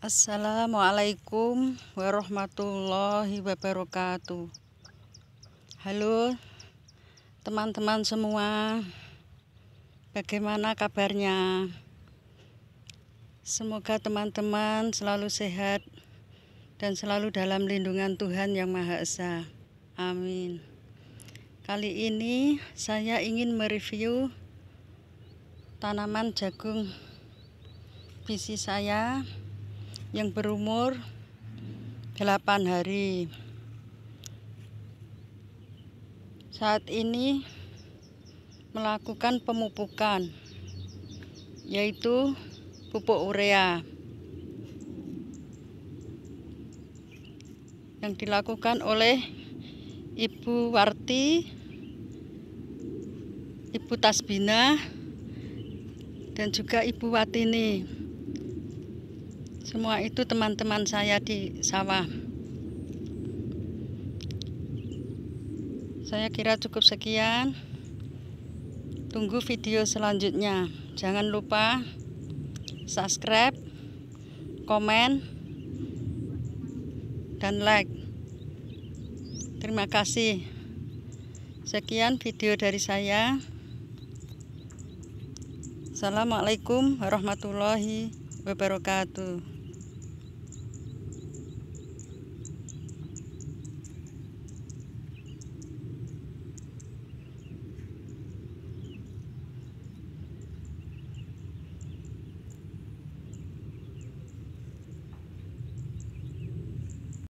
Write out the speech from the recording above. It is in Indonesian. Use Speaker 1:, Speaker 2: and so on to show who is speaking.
Speaker 1: Assalamualaikum warahmatullahi wabarakatuh. Halo teman-teman semua. Bagaimana kabarnya? Semoga teman-teman selalu sehat dan selalu dalam lindungan Tuhan Yang Maha Esa. Amin. Kali ini saya ingin mereview tanaman jagung Visi saya yang berumur 8 hari saat ini melakukan pemupukan yaitu pupuk urea yang dilakukan oleh Ibu Warti Ibu Tasbina dan juga Ibu Watini semua itu teman-teman saya di sawah. Saya kira cukup sekian. Tunggu video selanjutnya. Jangan lupa subscribe, komen, dan like. Terima kasih. Sekian video dari saya. Assalamualaikum warahmatullahi wabarakatuh.